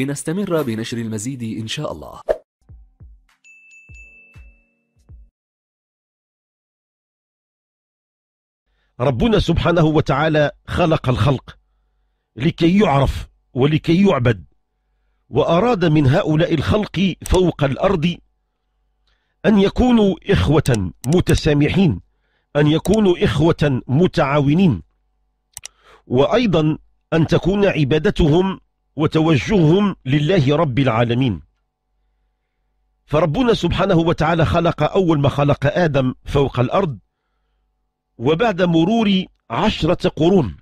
لنستمر بنشر المزيد إن شاء الله ربنا سبحانه وتعالى خلق الخلق لكي يعرف ولكي يعبد وأراد من هؤلاء الخلق فوق الأرض أن يكونوا إخوة متسامحين أن يكونوا إخوة متعاونين وأيضا أن تكون عبادتهم وتوجههم لله رب العالمين فربنا سبحانه وتعالى خلق أول ما خلق آدم فوق الأرض وبعد مرور عشرة قرون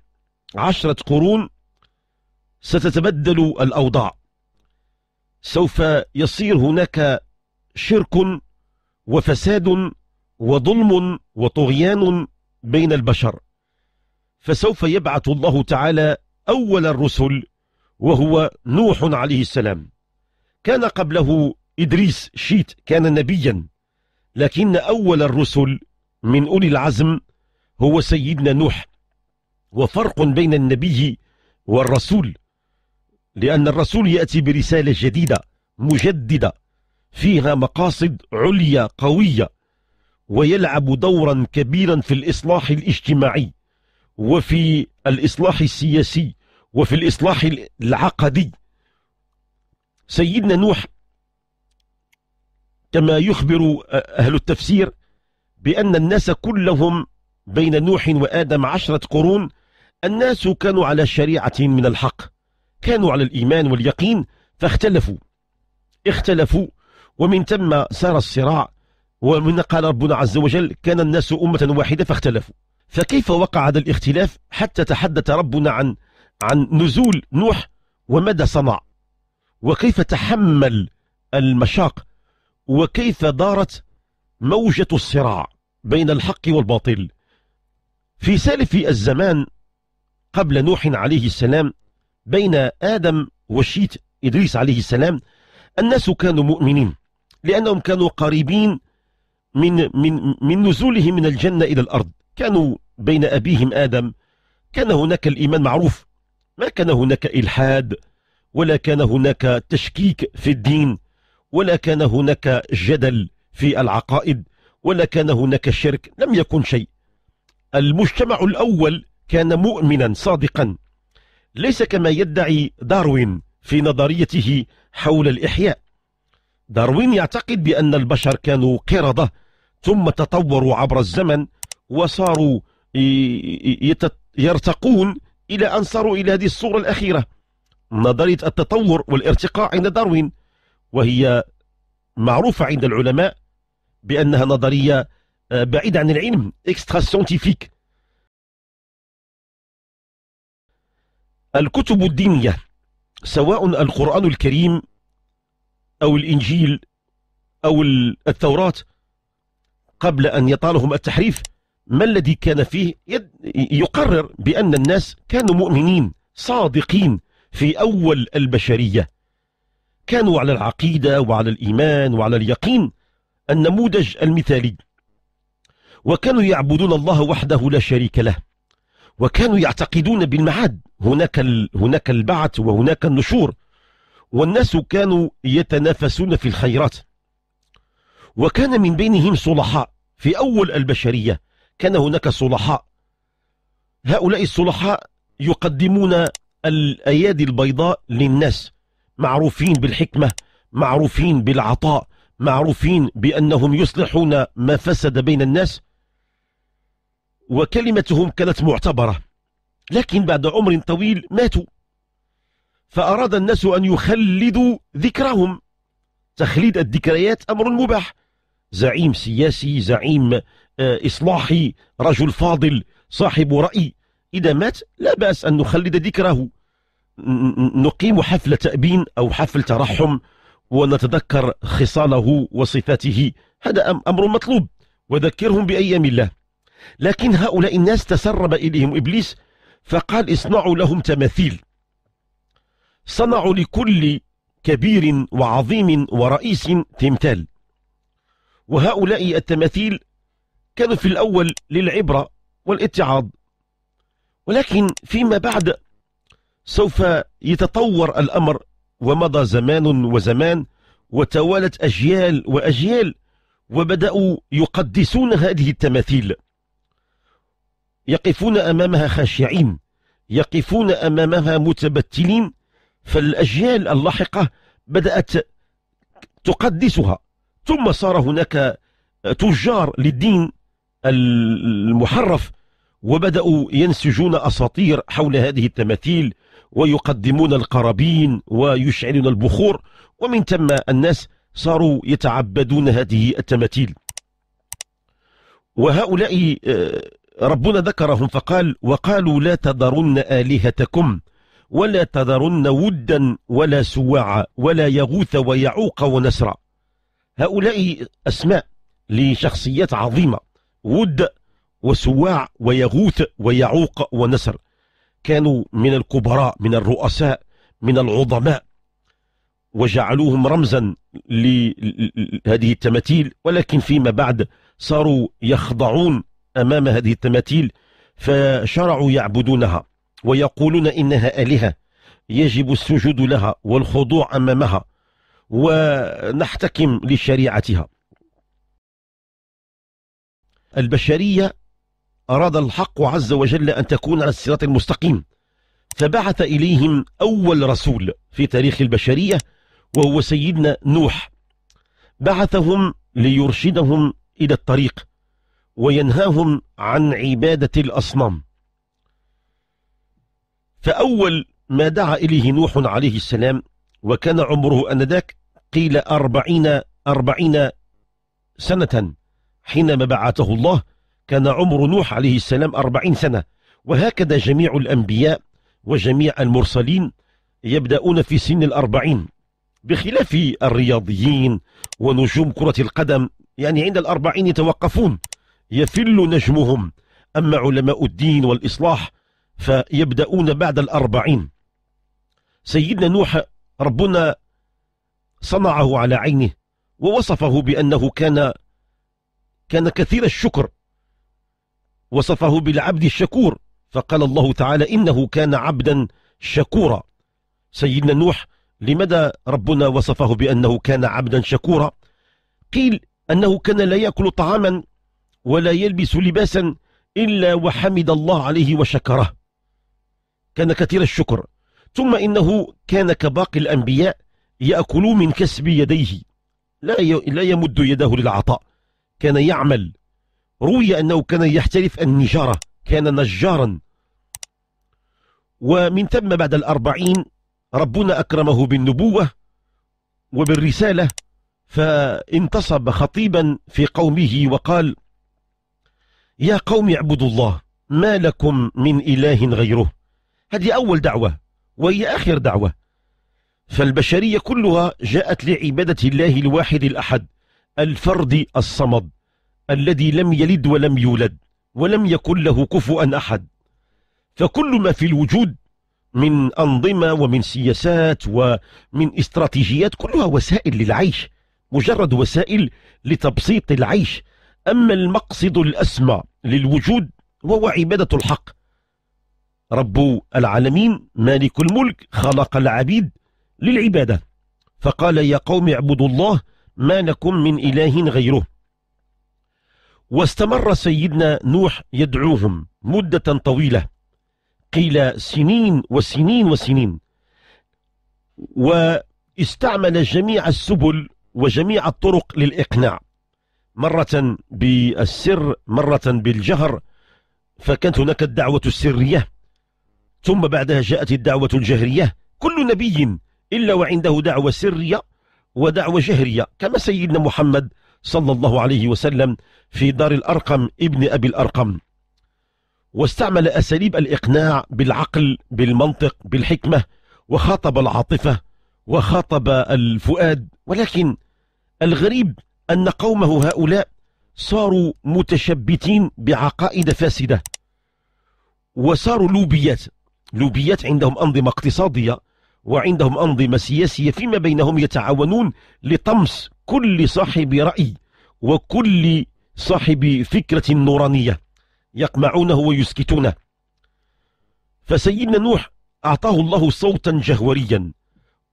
عشرة قرون ستتبدل الأوضاع سوف يصير هناك شرك وفساد وظلم وطغيان بين البشر فسوف يبعث الله تعالى أول الرسل وهو نوح عليه السلام كان قبله إدريس شيت كان نبيا لكن أول الرسل من أولي العزم هو سيدنا نوح وفرق بين النبي والرسول لأن الرسول يأتي برسالة جديدة مجددة فيها مقاصد عليا قوية ويلعب دورا كبيرا في الإصلاح الاجتماعي وفي الإصلاح السياسي وفي الإصلاح العقدي سيدنا نوح كما يخبر أهل التفسير بأن الناس كلهم بين نوح وآدم عشرة قرون الناس كانوا على شريعة من الحق كانوا على الإيمان واليقين فاختلفوا اختلفوا ومن ثم سار الصراع ومن قال ربنا عز وجل كان الناس أمة واحدة فاختلفوا فكيف وقع هذا الاختلاف حتى تحدث ربنا عن عن نزول نوح وماذا صنع وكيف تحمل المشاق وكيف دارت موجة الصراع بين الحق والباطل في سالف الزمان قبل نوح عليه السلام بين آدم وشيت إدريس عليه السلام الناس كانوا مؤمنين لأنهم كانوا قريبين من, من, من نزولهم من الجنة إلى الأرض كانوا بين أبيهم آدم كان هناك الإيمان معروف ما كان هناك إلحاد ولا كان هناك تشكيك في الدين ولا كان هناك جدل في العقائد ولا كان هناك شرك لم يكن شيء المجتمع الأول كان مؤمنا صادقا ليس كما يدعي داروين في نظريته حول الإحياء داروين يعتقد بأن البشر كانوا قردة ثم تطوروا عبر الزمن وصاروا يرتقون إلى أن صاروا إلى هذه الصورة الأخيرة نظرية التطور والارتقاء عند داروين وهي معروفة عند العلماء بأنها نظرية آه، بعيدة عن العلم اكسترا سيونتيفيك الكتب الدينية سواء القرآن الكريم أو الإنجيل أو التوراة قبل أن يطالهم التحريف ما الذي كان فيه يقرر بأن الناس كانوا مؤمنين صادقين في أول البشرية كانوا على العقيدة وعلى الإيمان وعلى اليقين النموذج المثالي وكانوا يعبدون الله وحده لا شريك له وكانوا يعتقدون بالمعاد هناك هناك البعث وهناك النشور والناس كانوا يتنافسون في الخيرات وكان من بينهم صلحاء في أول البشرية كان هناك صلحاء هؤلاء الصلحاء يقدمون الأيادي البيضاء للناس معروفين بالحكمة معروفين بالعطاء معروفين بأنهم يصلحون ما فسد بين الناس وكلمتهم كانت معتبرة لكن بعد عمر طويل ماتوا فأراد الناس أن يخلدوا ذكرهم تخليد الذكريات أمر مباح زعيم سياسي زعيم آه، إصلاحي رجل فاضل صاحب رأي إذا مات لا بأس أن نخلد ذكره نقيم حفل تأبين أو حفل ترحم ونتذكر خصاله وصفاته هذا أمر مطلوب وذكرهم بأيام الله لكن هؤلاء الناس تسرب إليهم إبليس فقال اصنعوا لهم تماثيل صنعوا لكل كبير وعظيم ورئيس تمثال وهؤلاء التماثيل كانوا في الأول للعبرة والاتعاض ولكن فيما بعد سوف يتطور الأمر ومضى زمان وزمان وتوالت أجيال وأجيال وبدأوا يقدسون هذه التماثيل يقفون أمامها خاشعين يقفون أمامها متبتلين فالأجيال اللاحقة بدأت تقدسها ثم صار هناك تجار للدين المحرف وبدأوا ينسجون أساطير حول هذه التماثيل ويقدمون القرابين ويشعلون البخور ومن ثم الناس صاروا يتعبدون هذه التماثيل وهؤلاء آه، ربنا ذكرهم فقال وقالوا لا تذرن آلهتكم ولا تذرن ودا ولا سواعا ولا يغوث ويعوق ونسرا هؤلاء أسماء لشخصيات عظيمة ود وسواع ويغوث ويعوق ونسر كانوا من الكبراء من الرؤساء من العظماء وجعلوهم رمزا لهذه التماثيل ولكن فيما بعد صاروا يخضعون أمام هذه التماثيل فشرعوا يعبدونها ويقولون إنها آلهة يجب السجود لها والخضوع أمامها ونحتكم لشريعتها البشرية أراد الحق عز وجل أن تكون على الصراط المستقيم فبعث إليهم أول رسول في تاريخ البشرية وهو سيدنا نوح بعثهم ليرشدهم إلى الطريق وينهاهم عن عبادة الأصنام فأول ما دعا إليه نوح عليه السلام وكان عمره أنذاك قيل أربعين أربعين سنة حينما بعثه الله كان عمر نوح عليه السلام أربعين سنة وهكذا جميع الأنبياء وجميع المرسلين يبدأون في سن الأربعين بخلاف الرياضيين ونجوم كرة القدم يعني عند الأربعين يتوقفون يفل نجمهم أما علماء الدين والإصلاح فيبدأون بعد الأربعين سيدنا نوح ربنا صنعه على عينه ووصفه بأنه كان كان كثير الشكر وصفه بالعبد الشكور فقال الله تعالى إنه كان عبدا شكورا سيدنا نوح لماذا ربنا وصفه بأنه كان عبدا شكورا قيل أنه كان لا يأكل طعاما ولا يلبس لباسا إلا وحمد الله عليه وشكره كان كثير الشكر ثم إنه كان كباقي الأنبياء يأكل من كسب يديه لا لا يمد يده للعطاء كان يعمل روي أنه كان يحترف النجارة كان نجارا ومن ثم بعد الأربعين ربنا أكرمه بالنبوة وبالرسالة فانتصب خطيبا في قومه وقال يا قوم اعبدوا الله ما لكم من إله غيره هذه أول دعوة وهي آخر دعوة فالبشرية كلها جاءت لعبادة الله الواحد الأحد الفرد الصمد الذي لم يلد ولم يولد ولم يكن له كفوا أحد فكل ما في الوجود من أنظمة ومن سياسات ومن استراتيجيات كلها وسائل للعيش مجرد وسائل لتبسيط العيش أما المقصد الأسمى للوجود وهو عبادة الحق رب العالمين مالك الملك خلق العبيد للعبادة فقال يا قوم اعبدوا الله ما لكم من إله غيره واستمر سيدنا نوح يدعوهم مدة طويلة قيل سنين وسنين وسنين واستعمل جميع السبل وجميع الطرق للإقناع مرة بالسر مرة بالجهر فكانت هناك الدعوة السرية ثم بعدها جاءت الدعوة الجهرية كل نبي إلا وعنده دعوة سرية ودعوة جهرية كما سيدنا محمد صلى الله عليه وسلم في دار الأرقم ابن أبي الأرقم واستعمل أساليب الإقناع بالعقل بالمنطق بالحكمة وخاطب العاطفة وخاطب الفؤاد ولكن الغريب أن قومه هؤلاء صاروا متشبتين بعقائد فاسدة وصاروا لوبيات لوبيات عندهم أنظمة اقتصادية وعندهم أنظمة سياسية فيما بينهم يتعاونون لطمس كل صاحب رأي وكل صاحب فكرة نورانية يقمعونه ويسكتونه فسيدنا نوح أعطاه الله صوتا جهوريا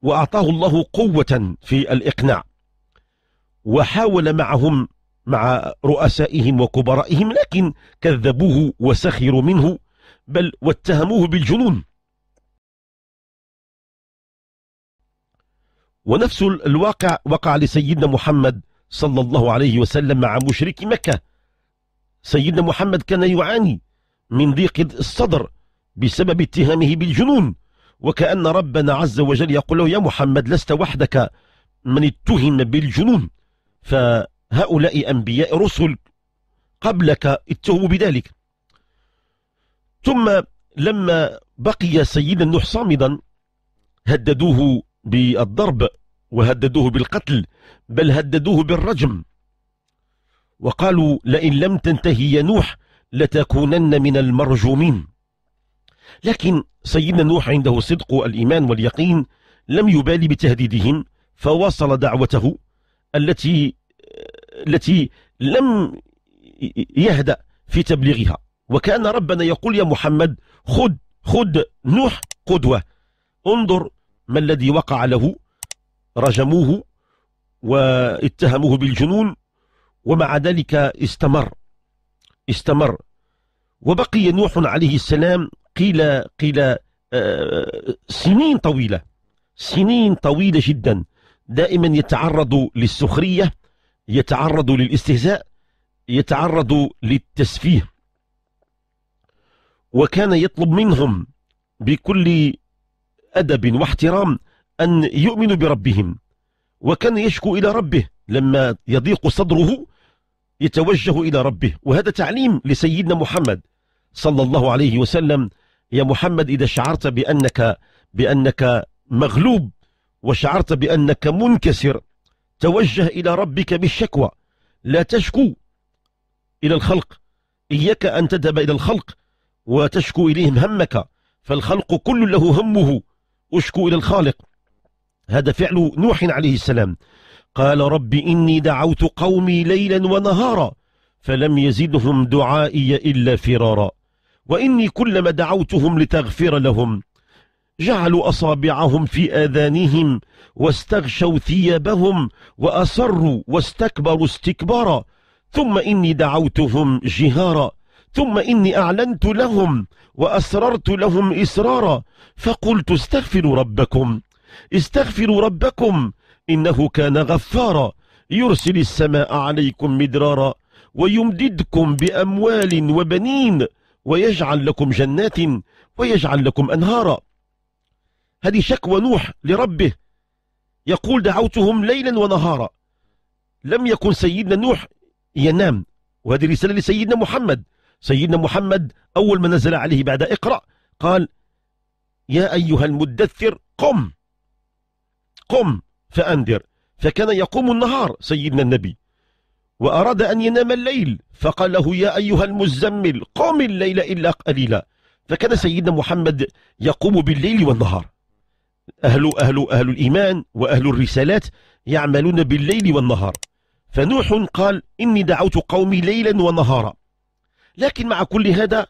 وأعطاه الله قوة في الإقناع وحاول معهم مع رؤسائهم وكبرائهم لكن كذبوه وسخروا منه بل واتهموه بالجنون ونفس الواقع وقع لسيدنا محمد صلى الله عليه وسلم مع مشرك مكة سيدنا محمد كان يعاني من ضيق الصدر بسبب اتهامه بالجنون وكأن ربنا عز وجل يقول له يا محمد لست وحدك من اتهم بالجنون فهؤلاء أنبياء رسل قبلك اتهموا بذلك ثم لما بقي سيدنا نوح صامدا هددوه بالضرب وهددوه بالقتل بل هددوه بالرجم وقالوا لئن لم تنتهي يا نوح لتكونن من المرجومين لكن سيدنا نوح عنده صدق الإيمان واليقين لم يبالي بتهديدهم فواصل دعوته التي التي لم يهدأ في تبليغها وكأن ربنا يقول يا محمد خد خد نوح قدوة انظر ما الذي وقع له رجموه واتهموه بالجنون ومع ذلك استمر استمر وبقي نوح عليه السلام قيل قيل آه، سنين طويلة سنين طويلة جدا دائما يتعرض للسخرية يتعرض للاستهزاء يتعرض للتسفيه وكان يطلب منهم بكل أدب واحترام أن يؤمنوا بربهم وكان يشكو إلى ربه لما يضيق صدره يتوجه إلى ربه وهذا تعليم لسيدنا محمد صلى الله عليه وسلم يا محمد إذا شعرت بأنك, بأنك مغلوب وشعرت بأنك منكسر توجه إلى ربك بالشكوى لا تشكو إلى الخلق إياك أن تذهب إلى الخلق وتشكو إليهم همك فالخلق كل له همه أشكو إلى الخالق هذا فعل نوح عليه السلام قال رب إني دعوت قومي ليلا ونهارا فلم يزدهم دعائي إلا فرارا وإني كلما دعوتهم لتغفر لهم جعلوا أصابعهم في آذانهم واستغشوا ثيابهم وأصروا واستكبروا استكبارا ثم إني دعوتهم جهارا ثم إني أعلنت لهم وأسررت لهم إسرارا فقلت استغفروا ربكم استغفروا ربكم إنه كان غفارا يرسل السماء عليكم مدرارا ويمددكم بأموال وبنين ويجعل لكم جنات ويجعل لكم أنهارا هذه شكوى نوح لربه يقول دعوتهم ليلا ونهارا لم يكن سيدنا نوح ينام وهذه رسالة لسيدنا محمد سيدنا محمد أول ما نزل عليه بعد اقرأ قال يا أيها المدثر قم قم فأنذر فكان يقوم النهار سيدنا النبي وأراد أن ينام الليل فقال له يا أيها المزمل قم الليل إلا قليلا فكان سيدنا محمد يقوم بالليل والنهار أهل, أهل, أهل الإيمان وأهل الرسالات يعملون بالليل والنهار فنوح قال إني دعوت قومي ليلا ونهارا لكن مع كل هذا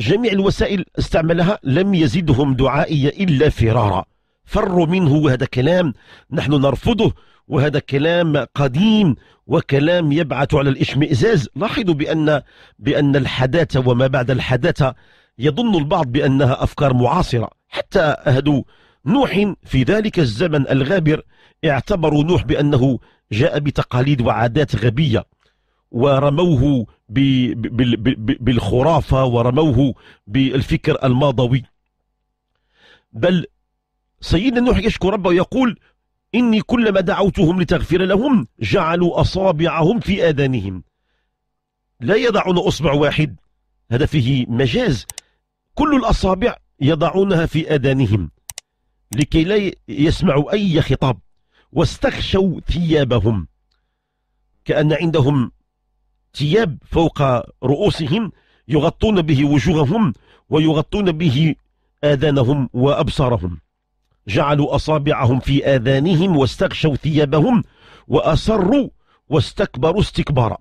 جميع الوسائل استعملها لم يزدهم دعائي إلا فرارا فروا منه وهذا كلام نحن نرفضه وهذا كلام قديم وكلام يبعث على الاشمئزاز لاحظوا بأن, بأن الحداثة وما بعد الحداثة يظن البعض بأنها أفكار معاصرة حتى أهدوا نوح في ذلك الزمن الغابر اعتبروا نوح بأنه جاء بتقاليد وعادات غبية ورموه بالخرافة ورموه بالفكر الماضوي بل سيدنا نوح يشكو ربه ويقول إني كلما دعوتهم لتغفر لهم جعلوا أصابعهم في آذانهم لا يضعون أصبع واحد هذا فيه مجاز كل الأصابع يضعونها في آذانهم لكي لا يسمعوا أي خطاب واستخشوا ثيابهم كأن عندهم ثياب فوق رؤوسهم يغطون به وجوههم ويغطون به آذانهم وأبصارهم جعلوا أصابعهم في آذانهم واستغشوا ثيابهم وأصروا واستكبروا استكبارا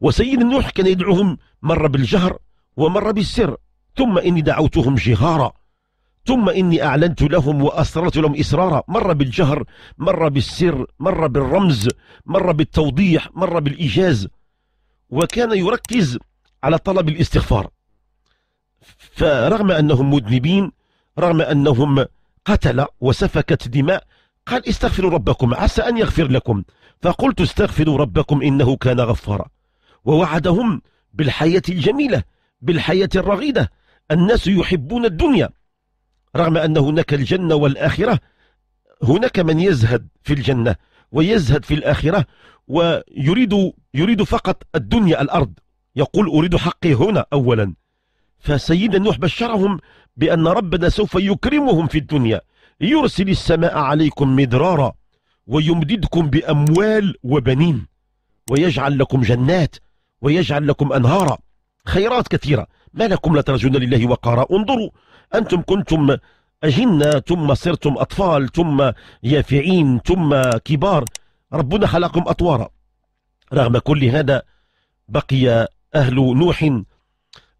وسيد نوح كان يدعوهم مرة بالجهر ومرة بالسر ثم إني دعوتهم جهارا ثم إني أعلنت لهم وأسررت لهم إسرارا مرة بالجهر مرة بالسر مرة بالرمز مرة بالتوضيح مرة بالإيجاز وكان يركز على طلب الاستغفار فرغم أنهم مذنبين رغم أنهم قتل وسفكت دماء قال استغفروا ربكم عسى أن يغفر لكم فقلت استغفروا ربكم إنه كان غفارا ووعدهم بالحياة الجميلة بالحياة الرغيدة الناس يحبون الدنيا رغم أن هناك الجنة والآخرة هناك من يزهد في الجنة ويزهد في الآخرة ويريد يريد فقط الدنيا الأرض يقول أريد حقي هنا أولا فسيدنا نوح بشرهم بأن ربنا سوف يكرمهم في الدنيا يرسل السماء عليكم مدرارا ويمددكم بأموال وبنين ويجعل لكم جنات ويجعل لكم أنهارا خيرات كثيرة ما لكم لا ترجون لله وقارا انظروا أنتم كنتم أجنة ثم صرتم أطفال ثم يافعين ثم كبار ربنا خلقكم أطوارا رغم كل هذا بقي أهل نوح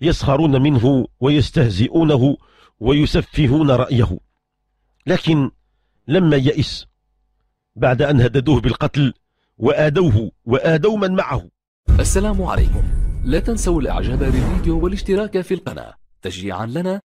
يسخرون منه ويستهزئونه ويسفهون رأيه لكن لما يئس بعد أن هددوه بالقتل وآدوه وآدوا من معه السلام عليكم لا تنسوا الإعجاب بالفيديو والاشتراك في القناة تشجيعا لنا